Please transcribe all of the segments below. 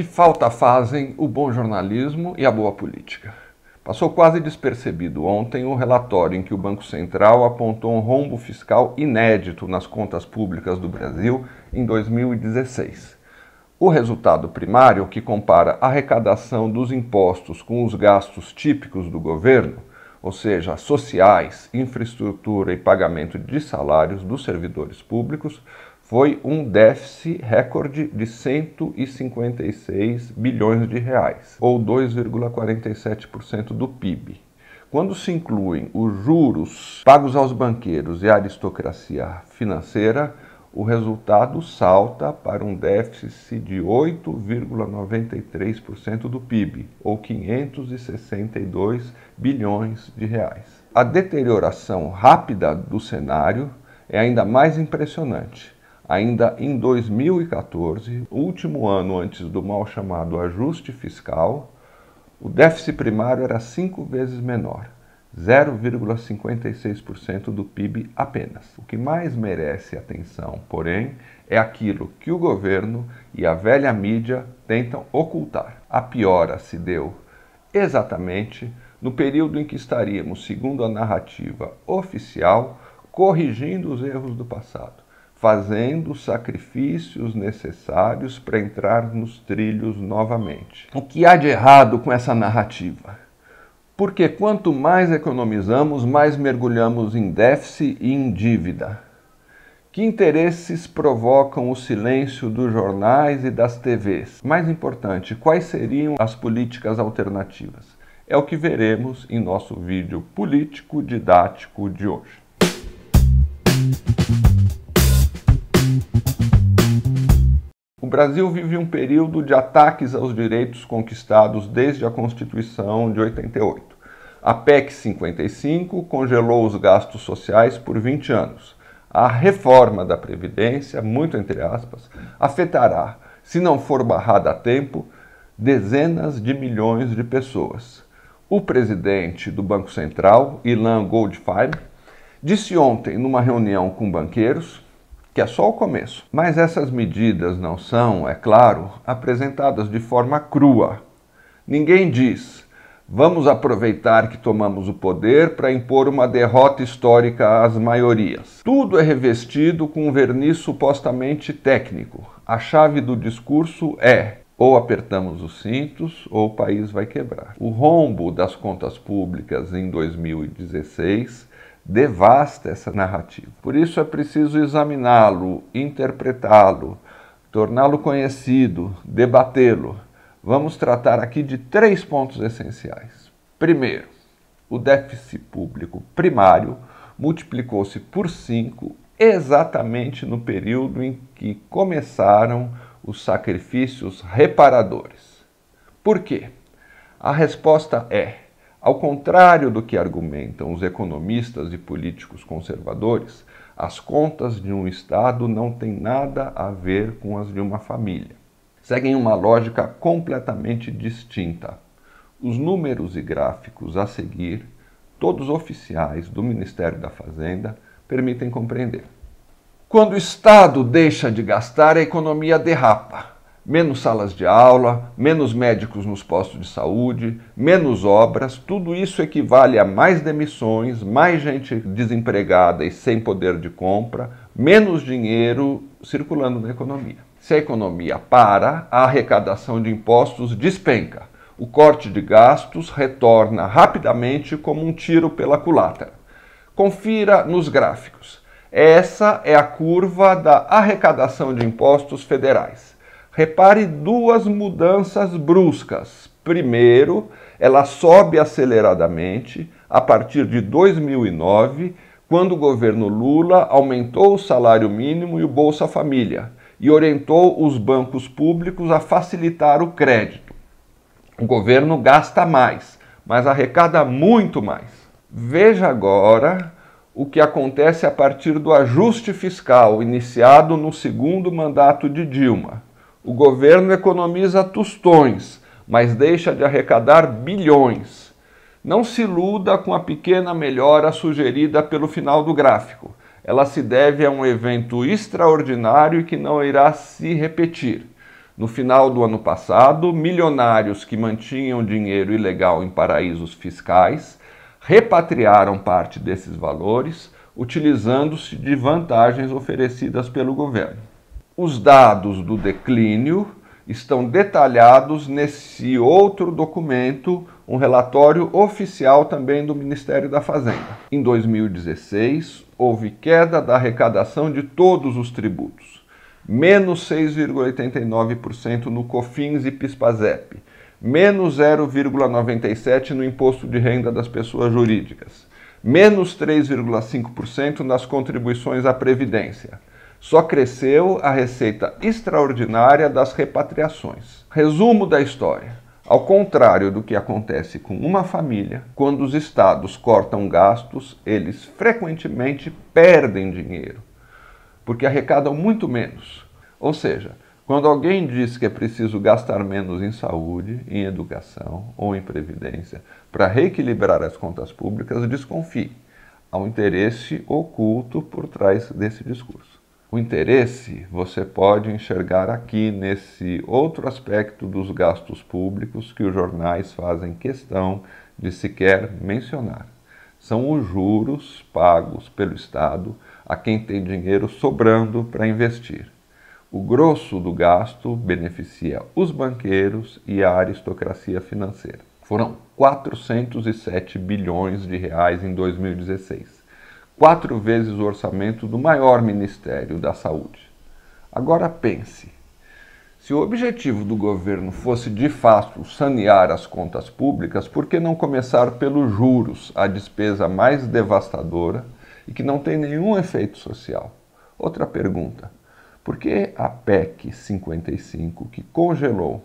que falta fazem o bom jornalismo e a boa política. Passou quase despercebido ontem o um relatório em que o Banco Central apontou um rombo fiscal inédito nas contas públicas do Brasil em 2016. O resultado primário, que compara a arrecadação dos impostos com os gastos típicos do governo, ou seja, sociais, infraestrutura e pagamento de salários dos servidores públicos, foi um déficit recorde de 156 bilhões de reais, ou 2,47% do PIB. Quando se incluem os juros pagos aos banqueiros e a aristocracia financeira, o resultado salta para um déficit de 8,93% do PIB, ou 562 bilhões de reais. A deterioração rápida do cenário é ainda mais impressionante Ainda em 2014, último ano antes do mal chamado ajuste fiscal, o déficit primário era cinco vezes menor, 0,56% do PIB apenas. O que mais merece atenção, porém, é aquilo que o governo e a velha mídia tentam ocultar. A piora se deu exatamente no período em que estaríamos, segundo a narrativa oficial, corrigindo os erros do passado fazendo os sacrifícios necessários para entrar nos trilhos novamente. O que há de errado com essa narrativa? Porque quanto mais economizamos, mais mergulhamos em déficit e em dívida. Que interesses provocam o silêncio dos jornais e das TVs? Mais importante, quais seriam as políticas alternativas? É o que veremos em nosso vídeo político didático de hoje. Brasil vive um período de ataques aos direitos conquistados desde a Constituição de 88. A PEC 55 congelou os gastos sociais por 20 anos. A reforma da Previdência, muito entre aspas, afetará, se não for barrada a tempo, dezenas de milhões de pessoas. O presidente do Banco Central, Ilan Goldfein, disse ontem, numa reunião com banqueiros, que é só o começo. Mas essas medidas não são, é claro, apresentadas de forma crua. Ninguém diz, vamos aproveitar que tomamos o poder para impor uma derrota histórica às maiorias. Tudo é revestido com um verniz supostamente técnico. A chave do discurso é ou apertamos os cintos ou o país vai quebrar. O rombo das contas públicas em 2016 devasta essa narrativa. Por isso é preciso examiná-lo, interpretá-lo, torná-lo conhecido, debatê-lo. Vamos tratar aqui de três pontos essenciais. Primeiro, o déficit público primário multiplicou-se por cinco exatamente no período em que começaram os sacrifícios reparadores. Por quê? A resposta é ao contrário do que argumentam os economistas e políticos conservadores, as contas de um Estado não têm nada a ver com as de uma família. Seguem uma lógica completamente distinta. Os números e gráficos a seguir, todos oficiais do Ministério da Fazenda, permitem compreender. Quando o Estado deixa de gastar, a economia derrapa menos salas de aula, menos médicos nos postos de saúde, menos obras, tudo isso equivale a mais demissões, mais gente desempregada e sem poder de compra, menos dinheiro circulando na economia. Se a economia para, a arrecadação de impostos despenca. O corte de gastos retorna rapidamente como um tiro pela culatra. Confira nos gráficos. Essa é a curva da arrecadação de impostos federais. Repare duas mudanças bruscas. Primeiro, ela sobe aceleradamente a partir de 2009, quando o governo Lula aumentou o salário mínimo e o Bolsa Família e orientou os bancos públicos a facilitar o crédito. O governo gasta mais, mas arrecada muito mais. Veja agora o que acontece a partir do ajuste fiscal iniciado no segundo mandato de Dilma o governo economiza tostões, mas deixa de arrecadar bilhões. Não se iluda com a pequena melhora sugerida pelo final do gráfico. Ela se deve a um evento extraordinário que não irá se repetir. No final do ano passado, milionários que mantinham dinheiro ilegal em paraísos fiscais repatriaram parte desses valores, utilizando-se de vantagens oferecidas pelo governo. Os dados do declínio estão detalhados nesse outro documento, um relatório oficial também do Ministério da Fazenda. Em 2016, houve queda da arrecadação de todos os tributos, menos 6,89% no COFINS e PISPAZEP, menos 0,97% no Imposto de Renda das Pessoas Jurídicas, menos 3,5% nas contribuições à Previdência, só cresceu a receita extraordinária das repatriações. Resumo da história. Ao contrário do que acontece com uma família, quando os estados cortam gastos, eles frequentemente perdem dinheiro, porque arrecadam muito menos. Ou seja, quando alguém diz que é preciso gastar menos em saúde, em educação ou em previdência para reequilibrar as contas públicas, desconfie. Há um interesse oculto por trás desse discurso. O interesse você pode enxergar aqui nesse outro aspecto dos gastos públicos que os jornais fazem questão de sequer mencionar. São os juros pagos pelo Estado a quem tem dinheiro sobrando para investir. O grosso do gasto beneficia os banqueiros e a aristocracia financeira. Foram 407 bilhões de reais em 2016 quatro vezes o orçamento do maior Ministério da Saúde. Agora pense: se o objetivo do governo fosse de fato sanear as contas públicas, por que não começar pelos juros, a despesa mais devastadora e que não tem nenhum efeito social? Outra pergunta: por que a PEC 55, que congelou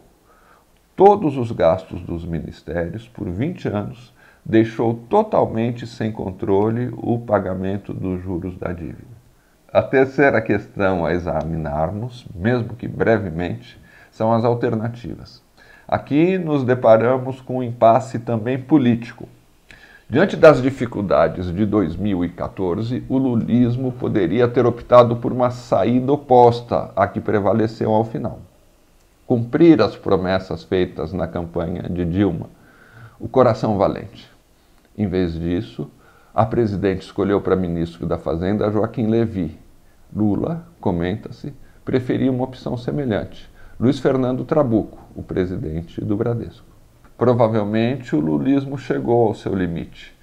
todos os gastos dos ministérios por 20 anos, deixou totalmente sem controle o pagamento dos juros da dívida. A terceira questão a examinarmos, mesmo que brevemente, são as alternativas. Aqui nos deparamos com um impasse também político. Diante das dificuldades de 2014, o lulismo poderia ter optado por uma saída oposta à que prevaleceu ao final. Cumprir as promessas feitas na campanha de Dilma, o coração valente. Em vez disso, a presidente escolheu para ministro da Fazenda Joaquim Levy. Lula, comenta-se, preferia uma opção semelhante. Luiz Fernando Trabuco, o presidente do Bradesco. Provavelmente o lulismo chegou ao seu limite.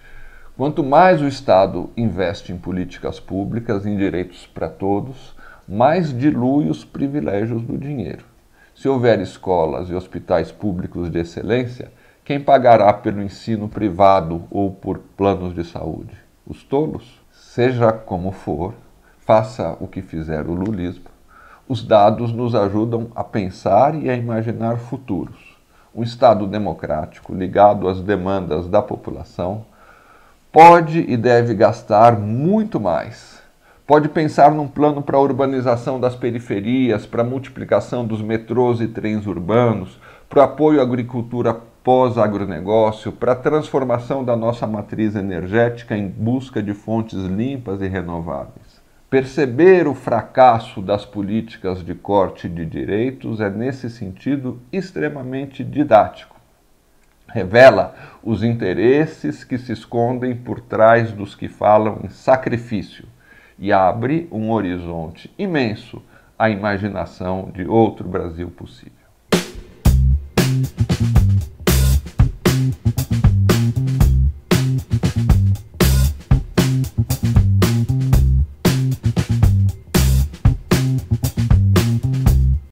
Quanto mais o Estado investe em políticas públicas, em direitos para todos, mais dilui os privilégios do dinheiro. Se houver escolas e hospitais públicos de excelência, quem pagará pelo ensino privado ou por planos de saúde? Os tolos? Seja como for, faça o que fizer o lulismo, os dados nos ajudam a pensar e a imaginar futuros. Um Estado democrático ligado às demandas da população pode e deve gastar muito mais. Pode pensar num plano para a urbanização das periferias, para a multiplicação dos metrôs e trens urbanos, para o apoio à agricultura pós-agronegócio, para a transformação da nossa matriz energética em busca de fontes limpas e renováveis. Perceber o fracasso das políticas de corte de direitos é, nesse sentido, extremamente didático. Revela os interesses que se escondem por trás dos que falam em sacrifício e abre um horizonte imenso à imaginação de outro Brasil possível.